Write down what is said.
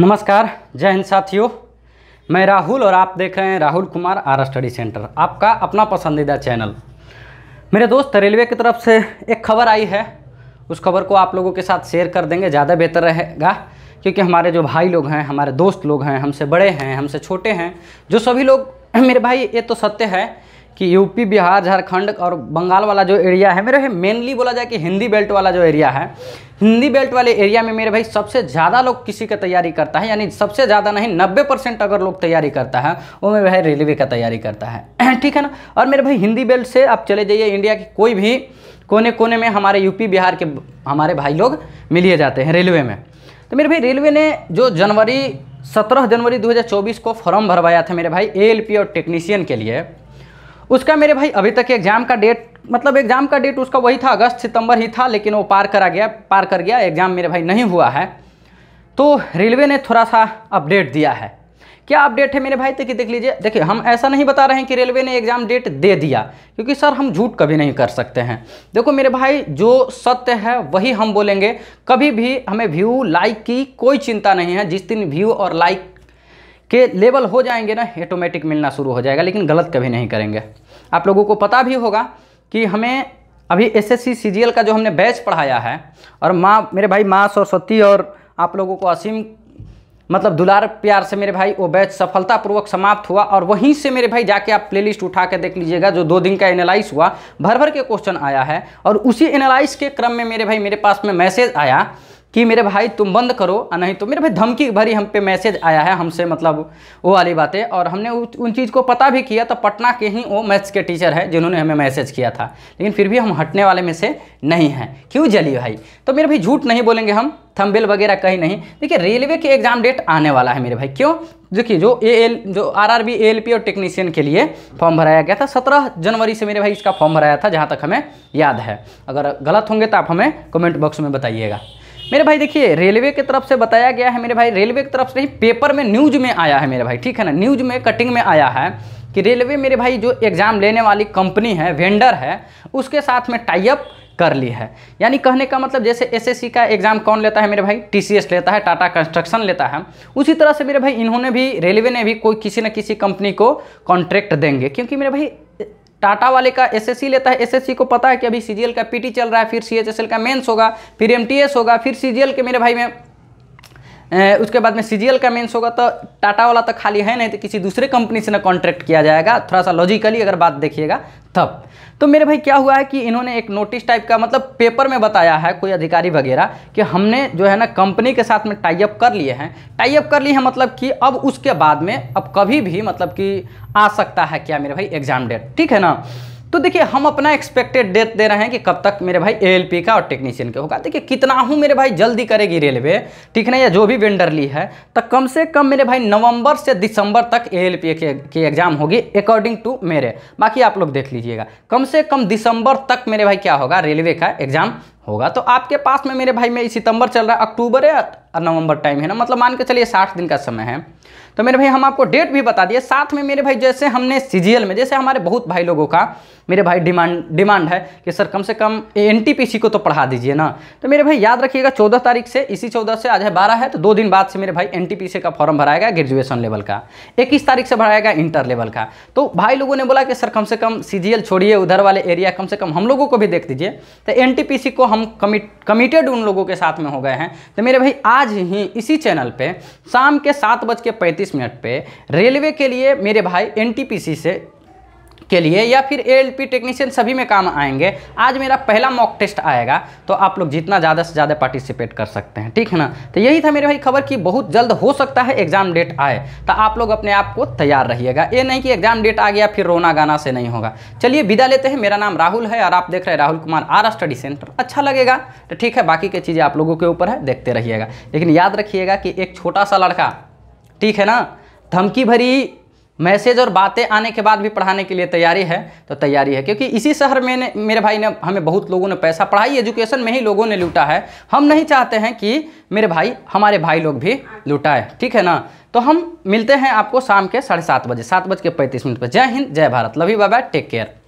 नमस्कार जय हिंद साथियों मैं राहुल और आप देख रहे हैं Rahul Kumar R study centre आपका अपना पसंदीदा चैनल मेरे दोस्त रेलवे की तरफ से एक खबर आई है उस खबर को आप लोगों के साथ शेयर कर देंगे ज़्यादा बेहतर रहेगा क्योंकि हमारे जो भाई लोग हैं हमारे दोस्त लोग हैं हमसे बड़े हैं हमसे छोटे हैं जो सभी लोग मेरे भाई ये तो सत्य है कि यूपी बिहार झारखंड और बंगाल वाला जो एरिया है मेरे भाई मेनली बोला जाए कि हिंदी बेल्ट वाला जो एरिया है हिंदी बेल्ट वाले एरिया में मेरे भाई सबसे ज़्यादा लोग किसी का तैयारी करता है यानी सबसे ज़्यादा नहीं नब्बे परसेंट अगर लोग तैयारी करता है वो मेरे भाई रेलवे का तैयारी करता है ठीक है ना और मेरे भाई हिंदी बेल्ट से आप चले जाइए इंडिया की कोई भी कोने कोने में हमारे यूपी बिहार के हमारे भाई लोग मिलिए जाते हैं रेलवे में तो मेरे भाई रेलवे ने जो जनवरी सत्रह जनवरी 2024 को फॉर्म भरवाया था मेरे भाई एएलपी और टेक्नीशियन के लिए उसका मेरे भाई अभी तक एग्ज़ाम का डेट मतलब एग्ज़ाम का डेट उसका वही था अगस्त सितंबर ही था लेकिन वो पार करा गया पार कर गया एग्ज़ाम मेरे भाई नहीं हुआ है तो रेलवे ने थोड़ा सा अपडेट दिया है क्या अपडेट है मेरे भाई कि देख लीजिए देखिए हम ऐसा नहीं बता रहे हैं कि रेलवे ने एग्ज़ाम डेट दे दिया क्योंकि सर हम झूठ कभी नहीं कर सकते हैं देखो मेरे भाई जो सत्य है वही हम बोलेंगे कभी भी हमें व्यू लाइक की कोई चिंता नहीं है जिस दिन व्यू और लाइक के लेवल हो जाएंगे ना ऑटोमेटिक मिलना शुरू हो जाएगा लेकिन गलत कभी नहीं करेंगे आप लोगों को पता भी होगा कि हमें अभी एसएससी सीजीएल का जो हमने बैच पढ़ाया है और माँ मेरे भाई माँ सरस्वती और आप लोगों को असीम मतलब दुलार प्यार से मेरे भाई वो बैच सफलतापूर्वक समाप्त हुआ और वहीं से मेरे भाई जाके आप प्लेलिस्ट उठा के देख लीजिएगा जो दो दिन का एनालाइज हुआ भर भर के क्वेश्चन आया है और उसी एनालाइज के क्रम में मेरे भाई मेरे पास में मैसेज आया कि मेरे भाई तुम बंद करो नहीं तो मेरे भाई धमकी भरी हम पे मैसेज आया है हमसे मतलब वो वाली बातें और हमने उन चीज़ को पता भी किया तो पटना के ही वो मैथ्स के टीचर हैं जिन्होंने हमें मैसेज किया था लेकिन फिर भी हम हटने वाले में से नहीं हैं क्यों जली भाई तो मेरे भाई झूठ नहीं बोलेंगे हम थम्बेल वगैरह कहीं नहीं देखिए रेलवे के एग्ज़ाम डेट आने वाला है मेरे भाई क्यों देखिए जो ए एल जो R R B L P और टेक्नीशियन के लिए फॉर्म भराया गया था सत्रह जनवरी से मेरे भाई इसका फॉर्म भराया था जहाँ तक हमें याद है अगर गलत होंगे तो आप हमें कमेंट बॉक्स में बताइएगा मेरे भाई देखिए रेलवे की तरफ से बताया गया है मेरे भाई रेलवे की तरफ से नहीं पेपर में न्यूज में आया है मेरे भाई ठीक है ना न्यूज में कटिंग में आया है कि रेलवे मेरे भाई जो एग्ज़ाम लेने वाली कंपनी है वेंडर है उसके साथ में टाइप कर ली है यानी कहने का मतलब जैसे एसएससी का एग्ज़ाम कौन लेता है मेरे भाई टीसीएस लेता है टाटा कंस्ट्रक्शन लेता है उसी तरह से मेरे भाई इन्होंने भी रेलवे ने भी कोई किसी न किसी कंपनी को कॉन्ट्रैक्ट देंगे क्योंकि मेरे भाई टाटा वाले का एसएससी लेता है एसएससी को पता है कि अभी सीजीएल का पीटी चल रहा है फिर सीएचएसएल का मेंस होगा फिर एमटीएस होगा फिर सीजीएल के मेरे भाई में उसके बाद में सीजीएल का मेंस होगा तो टाटा वाला तो खाली है नहीं तो किसी दूसरे कंपनी से ना कॉन्ट्रैक्ट किया जाएगा थोड़ा सा लॉजिकली अगर बात देखिएगा तब तो मेरे भाई क्या हुआ है कि इन्होंने एक नोटिस टाइप का मतलब पेपर में बताया है कोई अधिकारी वगैरह कि हमने जो है ना कंपनी के साथ में टाइप कर लिए हैं टाइप कर लिए हैं मतलब कि अब उसके बाद में अब कभी भी मतलब कि आ सकता है क्या मेरे भाई एग्जाम डेट ठीक है ना तो देखिए हम अपना एक्सपेक्टेड डेट दे रहे हैं कि कब तक मेरे भाई एएलपी का और टेक्नीशियन का होगा देखिए कितना हूँ मेरे भाई जल्दी करेगी रेलवे ठीक है या जो भी वेंडर ली है तो कम से कम मेरे भाई नवंबर से दिसंबर तक एएलपी पी के एग्ज़ाम होगी अकॉर्डिंग टू मेरे बाकी आप लोग देख लीजिएगा कम से कम दिसंबर तक मेरे भाई क्या होगा रेलवे का एग्ज़ाम होगा तो आपके पास में मेरे भाई में सितंबर चल रहा है अक्टूबर और नवंबर टाइम है ना मतलब मान के चलिए साठ दिन का समय है तो मेरे भाई हम आपको डेट भी बता दिए साथ में मेरे भाई जैसे हमने सी में जैसे हमारे बहुत भाई लोगों का मेरे भाई डिमांड डिमांड है कि सर कम से कम एन को तो पढ़ा दीजिए ना तो मेरे भाई याद रखिएगा चौदह तारीख से इसी चौदह से आज है बारह है तो दो दिन बाद से मेरे भाई एन का फॉर्म भराएगा ग्रेजुएशन लेवल का इक्कीस तारीख से भराएगा इंटर लेवल का तो भाई लोगों ने बोला कि सर कम से कम सी छोड़िए उधर वाले एरिया कम से कम हम लोगों को भी देख दीजिए तो एन को हम कमिटेड उन लोगों के साथ में हो गए हैं तो मेरे भाई आज ही इसी चैनल पर शाम के सात पैंतीस मिनट पे रेलवे के लिए मेरे भाई एनटीपीसी से के लिए या फिर एएलपी टेक्नीशियन सभी में काम आएंगे आज मेरा पहला मॉक टेस्ट आएगा तो आप लोग जितना ज़्यादा से ज़्यादा पार्टिसिपेट कर सकते हैं ठीक है ना तो यही था मेरे भाई खबर कि बहुत जल्द हो सकता है एग्जाम डेट आए तो आप लोग अपने आप को तैयार रहिएगा ये नहीं कि एग्जाम डेट आ गया फिर रोना गाना से नहीं होगा चलिए विदा लेते हैं मेरा नाम राहुल है और आप देख रहे हैं Rahul Kumar R study centre अच्छा लगेगा तो ठीक है बाकी की चीज़ें आप लोगों के ऊपर है देखते रहिएगा लेकिन याद रखिएगा कि एक छोटा सा लड़का ठीक है ना धमकी भरी मैसेज और बातें आने के बाद भी पढ़ाने के लिए तैयारी है तो तैयारी है क्योंकि इसी शहर में मेरे भाई ने हमें बहुत लोगों ने पैसा पढ़ाई एजुकेशन में ही लोगों ने लूटा है हम नहीं चाहते हैं कि मेरे भाई हमारे भाई लोग भी लूटाए ठीक है ना तो हम मिलते हैं आपको शाम के साढ़े सात बजे सात बज के पैंतीस मिनट पर जय हिंद जय भारत लवी बाबा टेक केयर